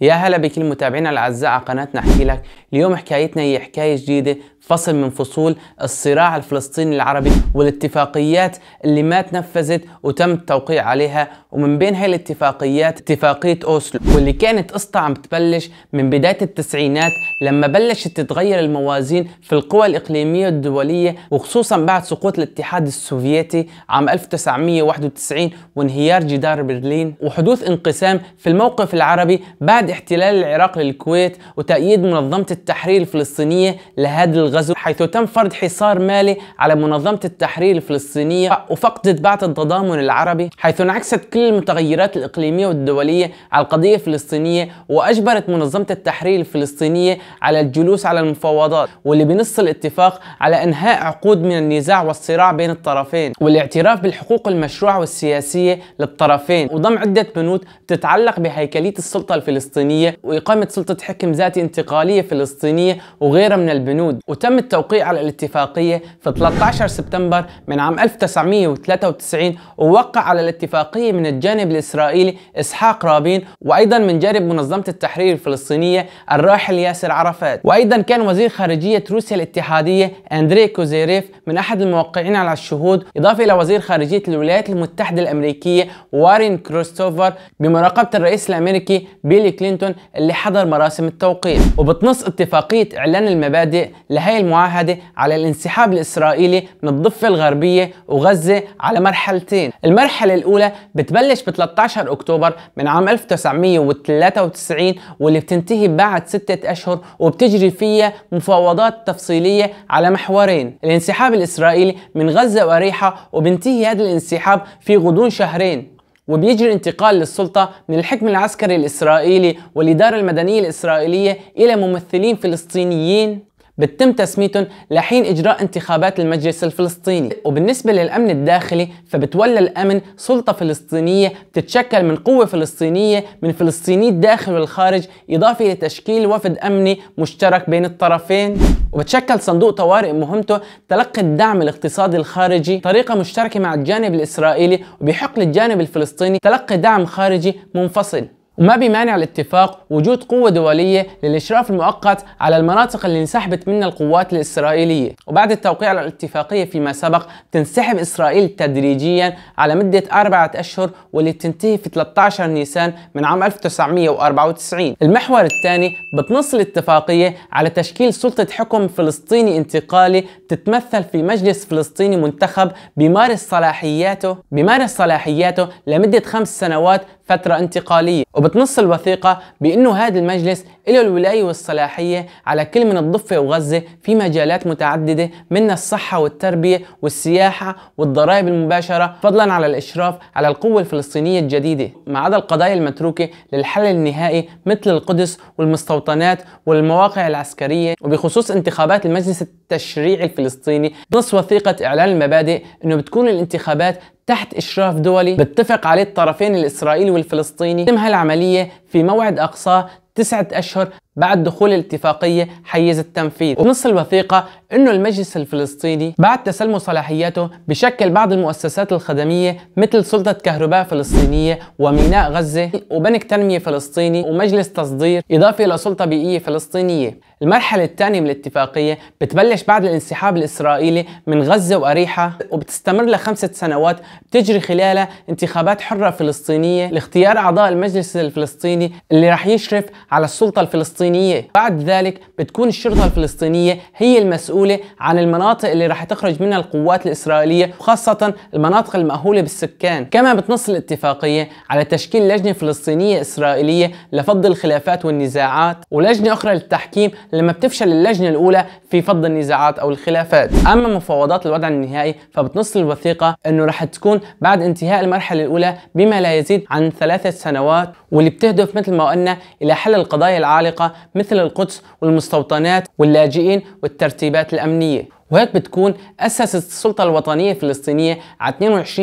يا هلا بكل متابعينا الاعزاء على قناتنا احكي لك اليوم حكايتنا هي حكايه جديده فصل من فصول الصراع الفلسطيني العربي والاتفاقيات اللي ما تنفذت وتم التوقيع عليها ومن بين هاي الاتفاقيات اتفاقية أوسلو واللي كانت قصة عم تبلش من بداية التسعينات لما بلشت تتغير الموازين في القوى الإقليمية الدولية وخصوصا بعد سقوط الاتحاد السوفيتي عام 1991 وانهيار جدار برلين وحدوث انقسام في الموقف العربي بعد احتلال العراق للكويت وتأييد منظمة التحرير الفلسطينية لهذا الغزو حيث تم فرض حصار مالي على منظمة التحرير الفلسطينية وفقدت بعد التضامن العربي حيث انعكست كل المتغيرات الإقليمية والدولية على القضية الفلسطينية وأجبرت منظمة التحرير الفلسطينية على الجلوس على المفاوضات واللي بنص الاتفاق على إنهاء عقود من النزاع والصراع بين الطرفين والاعتراف بالحقوق المشروعة والسياسية للطرفين وضم عدة بنود تتعلق بهيكلية السلطة الفلسطينية وإقامة سلطة حكم ذاتي انتقالية فلسطينية وغيرها من البنود وتم التوقيع على الاتفاقية في 13 سبتمبر من عام 1993 ووقع على الاتفاقية من الجانب الإسرائيلي إسحاق رابين وأيضا من جانب منظمة التحرير الفلسطينية الراحل ياسر عرفات وأيضا كان وزير خارجية روسيا الاتحادية أندري كوزيريف من أحد الموقعين على الشهود إضافة إلى وزير خارجية الولايات المتحدة الأمريكية وارين كروستوفر بمراقبة الرئيس الأمريكي بيلي كلينتون اللي حضر مراسم التوقيع وبتنص اتفاقية إعلان المبادئ لهي هاي المعاهدة على الانسحاب الإسرائيلي من الضفة الغربية وغزة على مرحلتين المرحلة الأولى بتبلش ب 13 أكتوبر من عام 1993 واللي بتنتهي بعد ستة أشهر وبتجري فيها مفاوضات تفصيلية على محورين الانسحاب الإسرائيلي من غزة وأريحة وبنتهي هذا الانسحاب في غضون شهرين وبيجري انتقال للسلطة من الحكم العسكري الإسرائيلي والإدارة المدنية الإسرائيلية إلى ممثلين فلسطينيين بتتم تسميتهم لحين إجراء انتخابات المجلس الفلسطيني وبالنسبة للأمن الداخلي فبتولى الأمن سلطة فلسطينية بتتشكل من قوة فلسطينية من فلسطيني الداخل والخارج إضافة لتشكيل وفد أمني مشترك بين الطرفين وبتشكل صندوق طوارئ مهمته تلقي الدعم الاقتصادي الخارجي طريقة مشتركة مع الجانب الإسرائيلي وبحق للجانب الفلسطيني تلقي دعم خارجي منفصل وما بمانع الاتفاق وجود قوة دولية للإشراف المؤقت على المناطق اللي انسحبت منها القوات الإسرائيلية وبعد التوقيع على الاتفاقية فيما سبق تنسحب إسرائيل تدريجيا على مدة أربعة أشهر واللي تنتهي في 13 نيسان من عام 1994 المحور الثاني بتنص الاتفاقية على تشكيل سلطة حكم فلسطيني انتقالي تتمثل في مجلس فلسطيني منتخب بيمارس صلاحياته بيمارس صلاحياته لمدة خمس سنوات فترة انتقالية وبتنص الوثيقة بأنه هذا المجلس له الولاية والصلاحية على كل من الضفة وغزة في مجالات متعددة من الصحة والتربية والسياحة والضرائب المباشرة فضلا على الإشراف على القوة الفلسطينية الجديدة ما عدا القضايا المتروكة للحل النهائي مثل القدس والمستوطنات والمواقع العسكرية وبخصوص انتخابات المجلس التشريعي الفلسطيني نص وثيقة إعلان المبادئ أنه بتكون الانتخابات تحت إشراف دولي بتفق عليه الطرفين الإسرائيلي والفلسطيني تم هالعملية في موعد أقصاه تسعة أشهر بعد دخول الاتفاقية حيز التنفيذ ونص الوثيقة أنه المجلس الفلسطيني بعد تسلم صلاحياته بشكل بعض المؤسسات الخدمية مثل سلطة كهرباء فلسطينية وميناء غزة وبنك تنمية فلسطيني ومجلس تصدير إضافة إلى سلطة بيئية فلسطينية المرحلة الثانية من الاتفاقية بتبلش بعد الانسحاب الإسرائيلي من غزة وأريحة وبتستمر لخمسة سنوات بتجري خلالها انتخابات حرة فلسطينية لاختيار أعضاء المجلس الفلسطيني اللي رح يشرف على السلطة الفلسطينية الفلسطينية بعد ذلك بتكون الشرطة الفلسطينية هي المسؤولة عن المناطق اللي راح تخرج منها القوات الإسرائيلية وخاصة المناطق المأهولة بالسكان كما بتنص الاتفاقية على تشكيل لجنة فلسطينية إسرائيلية لفض الخلافات والنزاعات ولجنة أخرى للتحكيم لما بتفشل اللجنة الأولى في فض النزاعات أو الخلافات أما مفاوضات الوضع النهائي فبتنص الوثيقة أنه راح تكون بعد انتهاء المرحلة الأولى بما لا يزيد عن ثلاثة سنوات واللي بتهدف مثل ما قلنا إلى حل القضايا العالقة مثل القدس والمستوطنات واللاجئين والترتيبات الأمنية وهيك بتكون أسست السلطة الوطنية الفلسطينية على 22%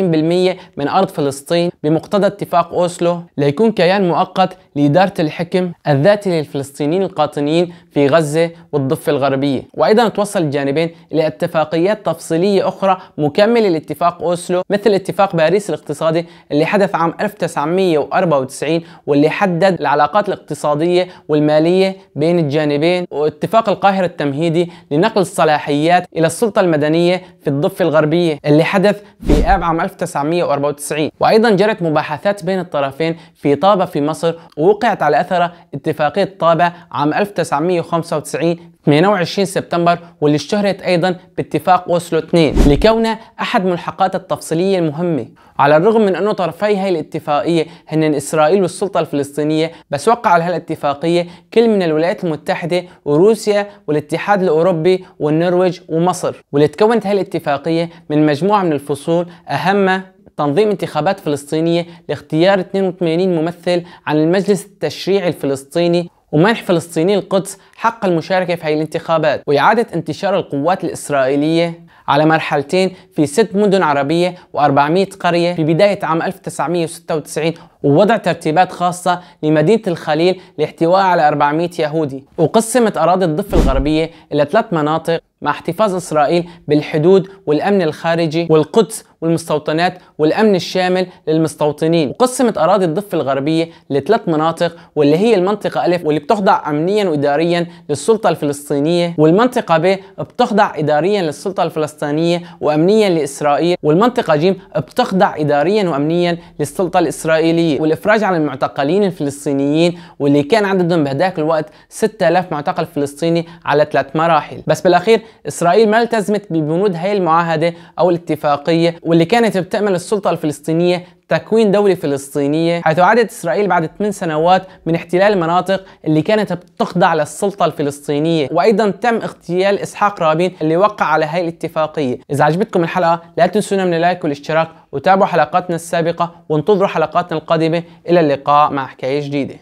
من أرض فلسطين بمقتضى اتفاق أوسلو ليكون كيان مؤقت لإدارة الحكم الذاتي للفلسطينيين القاطنين في غزة والضفة الغربية وأيضا توصل الجانبين إلى اتفاقيات تفصيلية أخرى مكملة لاتفاق أوسلو مثل اتفاق باريس الاقتصادي اللي حدث عام 1994 واللي حدد العلاقات الاقتصادية والمالية بين الجانبين واتفاق القاهرة التمهيدي لنقل الصلاحيات إلى السلطة المدنية في الضفة الغربية اللي حدث في آب عام 1994 وأيضا جرت مباحثات بين الطرفين في طابة في مصر ووقعت على أثر اتفاقية طابة عام 1995 28 سبتمبر واللي اشتهرت أيضا باتفاق أوسلو 2 لكونه أحد ملحقات التفصيلية المهمة على الرغم من أنه طرفي هاي الاتفاقية هن إسرائيل والسلطة الفلسطينية بس وقع على هالاتفاقية كل من الولايات المتحدة وروسيا والاتحاد الأوروبي والنرويج ومصر واللي تكونت هاي الاتفاقية من مجموعة من الفصول أهمها تنظيم انتخابات فلسطينية لاختيار 82 ممثل عن المجلس التشريعي الفلسطيني ومنح فلسطيني القدس حق المشاركة في هاي الانتخابات وإعادة انتشار القوات الإسرائيلية على مرحلتين في ست مدن عربية و400 قرية في بداية عام 1996 ووضع ترتيبات خاصة لمدينة الخليل لاحتوائها على 400 يهودي وقسمت أراضي الضفة الغربية إلى ثلاث مناطق مع احتفاظ إسرائيل بالحدود والأمن الخارجي والقدس والمستوطنات والأمن الشامل للمستوطنين وقسمت أراضي الضفة الغربية لثلاث مناطق واللي هي المنطقة ألف واللي بتخضع أمنيا وإداريا للسلطة الفلسطينية والمنطقة ب بتخضع إداريا للسلطة الفلسطينية وأمنيا لإسرائيل والمنطقة ج بتخضع إداريا وأمنيا للسلطة الإسرائيلية السورية والإفراج عن المعتقلين الفلسطينيين واللي كان عددهم بهداك الوقت 6000 معتقل فلسطيني على ثلاث مراحل بس بالأخير إسرائيل ما التزمت ببنود هاي المعاهدة أو الاتفاقية واللي كانت بتأمل السلطة الفلسطينية تكوين دولة فلسطينية حيث عادت إسرائيل بعد 8 سنوات من احتلال المناطق اللي كانت بتخضع للسلطة الفلسطينية وأيضا تم اغتيال إسحاق رابين اللي وقع على هاي الاتفاقية إذا عجبتكم الحلقة لا تنسونا من اللايك والاشتراك وتابعوا حلقاتنا السابقة وانتظروا حلقاتنا القادمة إلى اللقاء مع حكاية جديدة